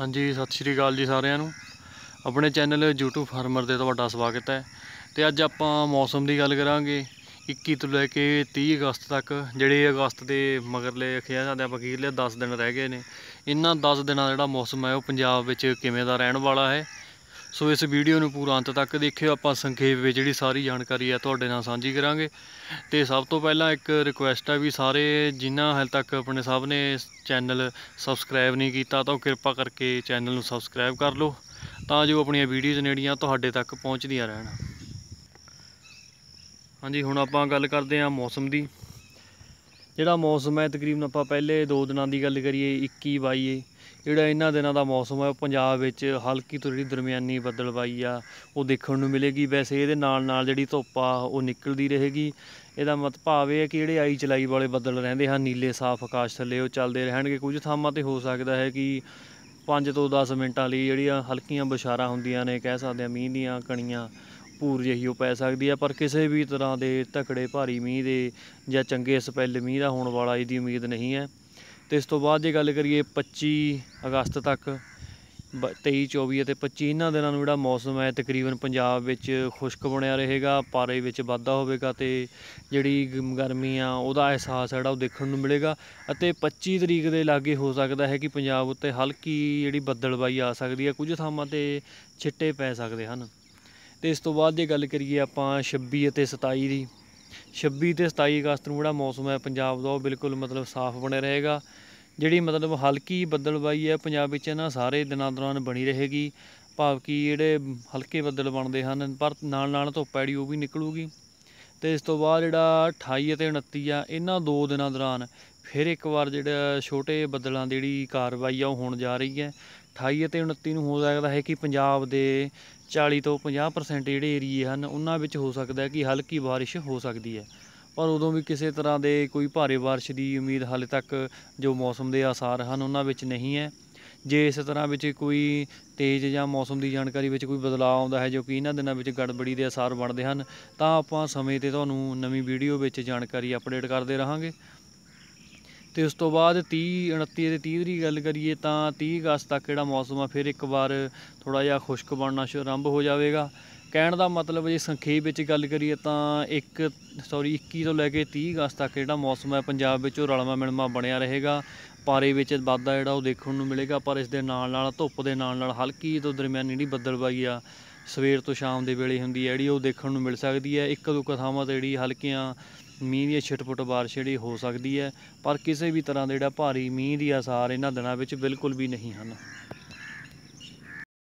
ਹਾਂਜੀ ਸਤਿ ਸ਼੍ਰੀ ਅਕਾਲ ਜੀ ਸਾਰਿਆਂ ਨੂੰ ਆਪਣੇ ਚੈਨਲ YouTube ਫਾਰਮਰ ਤੇ ਤੁਹਾਡਾ ਸਵਾਗਤ ਹੈ ਤੇ ਅੱਜ ਆਪਾਂ ਮੌਸਮ ਦੀ ਗੱਲ ਕਰਾਂਗੇ 21 ਤੋਂ ਲੈ ਕੇ 30 ਅਗਸਤ ਤੱਕ ਜਿਹੜੇ ਅਗਸਤ ਦੇ ਮਗਰਲੇ ਖਿਆ ਜਾਂਦੇ ਆਪਾਂ ਕੀ ਲਿਆ 10 ਦਿਨ ਰਹਿ ਗਏ ਨੇ ਇਹਨਾਂ 10 ਦਿਨਾਂ ਦਾ ਜਿਹੜਾ ਮੌਸਮ ਹੈ ਉਹ ਪੰਜਾਬ ਵਿੱਚ ਕਿਵੇਂ ਦਾ ਰਹਿਣ ਵਾਲਾ ਹੈ ਸੋ ਇਸ ਵੀਡੀਓ ਨੂੰ ਪੂਰਾ ਅੰਤ ਤੱਕ ਦੇਖਿਓ ਆਪਾਂ ਸੰਖੇਪ ਵਿੱਚ ਜਿਹੜੀ ਸਾਰੀ ਜਾਣਕਾਰੀ ਹੈ ਤੁਹਾਡੇ ਨਾਲ ਸਾਂਝੀ ਕਰਾਂਗੇ ਤੇ ਸਭ ਤੋਂ ਪਹਿਲਾਂ ਇੱਕ ਰਿਕੁਐਸਟ ਹੈ ਵੀ ਸਾਰੇ ਜਿਨ੍ਹਾਂ ਹਾਲ ਤੱਕ ਆਪਣੇ ਸਭ ਨੇ ਚੈਨਲ ਸਬਸਕ੍ਰਾਈਬ ਨਹੀਂ ਕੀਤਾ ਤਾਂ ਉਹ ਕਿਰਪਾ ਕਰਕੇ ਚੈਨਲ ਨੂੰ ਸਬਸਕ੍ਰਾਈਬ ਕਰ ਲਓ ਤਾਂ ਜੋ ਆਪਣੀਆਂ ਵੀਡੀਓਜ਼ ਨੇੜੀਆਂ ਤੁਹਾਡੇ ਤੱਕ ਪਹੁੰਚਦੀਆਂ ਰਹਿਣ ਹਾਂਜੀ ਹੁਣ ਆਪਾਂ ਗੱਲ ਕਰਦੇ ਹਾਂ ਮੌਸਮ ਦੀ ਜਿਹੜਾ ਮੌਸਮ ਹੈ ਤਕਰੀਬਨ ਆਪਾਂ ਪਹਿਲੇ 2 ਦਿਨਾਂ ਦੀ ਗੱਲ ਕਰੀਏ 21 22 ਜਿਹੜਾ ਇਹਨਾਂ ਦਿਨਾਂ ਦਾ ਮੌਸਮ ਹੈ ਪੰਜਾਬ ਵਿੱਚ ਹਲਕੀ ਤੋਂ ਜਿਹੜੀ ਦਰਮਿਆਨੀ ਬੱਦਲਬਾਈ ਆ ਉਹ ਦੇਖਣ ਨੂੰ ਮਿਲੇਗੀ ਵੈਸੇ ਇਹਦੇ ਨਾਲ ਨਾਲ ਜਿਹੜੀ ਧੁੱਪ ਆ ਉਹ ਨਿਕਲਦੀ ਰਹੇਗੀ ਇਹਦਾ ਮਤ ਭਾਵ ਇਹ ਹੈ ਕਿ ਜਿਹੜੇ ਆਈ ਚਲਾਈ ਵਾਲੇ ਬੱਦਲ ਰਹਿੰਦੇ ਹਨ ਨੀਲੇ ਸਾਫ਼ ਆਕਾਸ਼ ਥੱਲੇ ਉਹ ਚੱਲਦੇ ਰਹਿਣਗੇ ਕੁਝ ਥਾਮਾਂ ਤੇ ਹੋ ਸਕਦਾ ਹੈ ਕਿ 5 ਤੋਂ 10 ਮਿੰਟਾਂ ਲਈ ਜਿਹੜੀਆਂ ਹਲਕੀਆਂ ਬਸ਼ਾਰਾਂ ਹੁੰਦੀਆਂ ਨੇ ਕਹਿ ਸਕਦੇ ਆ ਮੀਂਹ ਦੀਆਂ ਕਣੀਆਂ ਪੂਰ ਜਹੀ ਉਹ ਪੈ ਸਕਦੀ ਆ ਪਰ ਕਿਸੇ ਵੀ ਤਰ੍ਹਾਂ ਦੇ ਤਕੜੇ ਭਾਰੀ ਮੀਂਹ ਦੇ ਜਾਂ ਚੰਗੇ ਸਪੈਲ ਮੀਂਹ ਦਾ ਹੋਣ ਵਾਲਾ ਇਹਦੀ ਉਮੀਦ ਨਹੀਂ ਹੈ ਤੇ ਇਸ ਤੋਂ ਬਾਅਦ ਜੇ ਗੱਲ ਕਰੀਏ 25 ਅਗਸਤ ਤੱਕ 23 24 ਅਤੇ 25 ਇਹਨਾਂ ਦਿਨਾਂ ਨੂੰ ਜਿਹੜਾ ਮੌਸਮ ਹੈ ਤਕਰੀਬਨ ਪੰਜਾਬ ਵਿੱਚ ਖੁਸ਼ਕ ਬਣਿਆ ਰਹੇਗਾ ਪਾਰੇ ਵਿੱਚ ਵਾਧਾ ਹੋਵੇਗਾ ਤੇ ਜਿਹੜੀ ਗਰਮੀ ਆ ਉਹਦਾ ਅਹਿਸਾਸ ਜਿਹੜਾ ਉਹ ਦੇਖਣ ਨੂੰ ਮਿਲੇਗਾ ਅਤੇ 25 ਤਰੀਕ ਦੇ ਲਾਗੇ ਹੋ ਸਕਦਾ ਹੈ ਕਿ ਪੰਜਾਬ ਉੱਤੇ ਹਲਕੀ ਜਿਹੜੀ ਬੱਦਲਬਾਈ ਆ ਸਕਦੀ ਹੈ ਕੁਝ ਥਾਵਾਂ ਤੇ ਛਿੱਟੇ ਪੈ ਸਕਦੇ ਹਨ ਤੇ ਇਸ ਤੋਂ ਬਾਅਦ ਜੇ ਗੱਲ ਕਰੀਏ ਆਪਾਂ 26 ਅਤੇ 27 ਦੀ 26 ਤੇ 27 ਅਗਸਤ ਨੂੰ ਜਿਹੜਾ ਮੌਸਮ ਹੈ ਪੰਜਾਬ ਦਾ ਉਹ ਬਿਲਕੁਲ ਮਤਲਬ ਸਾਫ਼ ਬਣਿਆ ਰਹੇਗਾ ਜਿਹੜੀ ਮਤਲਬ ਹਲਕੀ ਬੱਦਲਬਾਈ ਹੈ ਪੰਜਾਬ ਵਿੱਚ ਇਹਨਾਂ ਸਾਰੇ ਦਿਨਾਂ ਦੌਰਾਨ ਬਣੀ ਰਹੇਗੀ ਭਾਵ ਕਿ ਜਿਹੜੇ ਹਲਕੇ ਬੱਦਲ ਬਣਦੇ ਹਨ ਪਰ ਨਾਲ ਨਾਲ ਧੁੱਪ ਐੜੀ ਉਹ ਵੀ ਨਿਕਲੂਗੀ ਤੇ ਇਸ ਤੋਂ ਬਾਅਦ ਜਿਹੜਾ 28 ਅਤੇ 29 ਆ ਇਹਨਾਂ ਦੋ ਦਿਨਾਂ ਦੌਰਾਨ ਫਿਰ ਇੱਕ ਵਾਰ ਜਿਹੜਾ ਛੋਟੇ ਬੱਦਲਾਂ ਦੀ ਜਿਹੜੀ ਕਾਰਵਾਈ ਆ ਉਹ ਹੋਣ ਜਾ ਰਹੀ ਹੈ 28 ਅਤੇ 29 ਨੂੰ ਹੋ ਸਕਦਾ ਹੈ ਕਿ ਪੰਜਾਬ ਦੇ 40 ਤੋਂ 50% ਜਿਹੜੇ ਏਰੀਏ ਹਨ ਉਹਨਾਂ ਵਿੱਚ ਹੋ ਸਕਦਾ ਹੈ ਕਿ ਹਲਕੀ ਬਾਰਿਸ਼ ਹੋ ਸਕਦੀ ਹੈ ਪਰ ਉਦੋਂ ਵੀ ਕਿਸੇ ਤਰ੍ਹਾਂ ਦੇ ਕੋਈ ਭਾਰੀ ਬਾਰਿਸ਼ ਦੀ ਉਮੀਦ ਹਾਲੇ ਤੱਕ ਜੋ ਮੌਸਮ ਦੇ ਆਸਾਰ ਹਨ ਉਹਨਾਂ ਵਿੱਚ ਨਹੀਂ ਹੈ ਜੇ ਇਸ ਤਰ੍ਹਾਂ ਵਿੱਚ ਕੋਈ ਤੇਜ਼ ਜਾਂ ਮੌਸਮ ਦੀ ਜਾਣਕਾਰੀ ਵਿੱਚ ਕੋਈ ਬਦਲਾਅ ਆਉਂਦਾ ਹੈ ਜੋ ਕਿ ਇਹਨਾਂ ਦਿਨਾਂ ਵਿੱਚ ਗੜਬੜੀ ਦੇ ਆਸਾਰ ਬਣਦੇ ਹਨ ਤਾਂ ਆਪਾਂ ਸਮੇਂ ਤੇ ਤੁਹਾਨੂੰ ਨਵੀਂ ਵੀਡੀਓ ਵਿੱਚ ਜਾਣਕਾਰੀ ਅਪਡੇਟ ਕਰਦੇ ਰਹਾਂਗੇ ਤੇ ਉਸ ਤੋਂ ਬਾਅਦ 30 29 ਤੇ 30 ਦੀ ਗੱਲ ਕਰੀਏ ਤਾਂ 30 ਅਗਸਤ ਤੱਕ ਜਿਹੜਾ ਮੌਸਮ ਆ ਫਿਰ ਇੱਕ ਵਾਰ ਥੋੜਾ ਜਿਹਾ ਖੁਸ਼ਕ ਬਣਨਾ ਸ਼ੁਰੂ ਆਰੰਭ ਹੋ ਜਾਵੇਗਾ ਕਹਿਣ ਦਾ ਮਤਲਬ ਜੇ ਸੰਖੇਪ ਵਿੱਚ ਗੱਲ ਕਰੀਏ ਤਾਂ ਇੱਕ ਸੌਰੀ 21 ਤੋਂ ਲੈ ਕੇ 30 ਅਗਸਤ ਤੱਕ ਜਿਹੜਾ ਮੌਸਮ ਹੈ ਪੰਜਾਬ ਵਿੱਚ ਉਹ ਰਲਮਾ ਮਿਲਮਾ ਬਣਿਆ ਰਹੇਗਾ ਪਾਰੇ ਵਿੱਚ ਵਾਧਾ ਜਿਹੜਾ ਉਹ ਦੇਖਣ ਨੂੰ ਮਿਲੇਗਾ ਪਰ ਇਸ ਦੇ ਨਾਲ ਨਾਲ ਧੁੱਪ ਦੇ ਨਾਲ ਨਾਲ ਹਲਕੀ ਤੋਂ ਦਰਮਿਆਨੀ ਜਿਹੜੀ ਬੱਦਲਬਾਈ ਆ ਸਵੇਰ ਤੋਂ ਸ਼ਾਮ ਦੇ ਵੇਲੇ ਹੁੰਦੀ ਹੈ ਜਿਹੜੀ ਉਹ ਦੇਖਣ ਨੂੰ ਮਿਲ ਸਕਦੀ ਹੈ ਇੱਕ ਦੋ ਥਾਵਾਂ ਤੇ ਜਿਹੜੀ ਹਲਕੀਆਂ ਮੀਂਹ ਦੀ ਛਿਟਪੁਟ بارش ਜਿਹੜੀ ਹੋ ਸਕਦੀ ਹੈ ਪਰ ਕਿਸੇ ਵੀ ਤਰ੍ਹਾਂ ਦੇ ਜਿਹੜਾ ਭਾਰੀ ਮੀਂਹ ਦੀ ਆਸਾਰ ਇਹਨਾਂ ਦਿਨਾਂ ਵਿੱਚ ਬਿਲਕੁਲ ਵੀ ਨਹੀਂ ਹਨ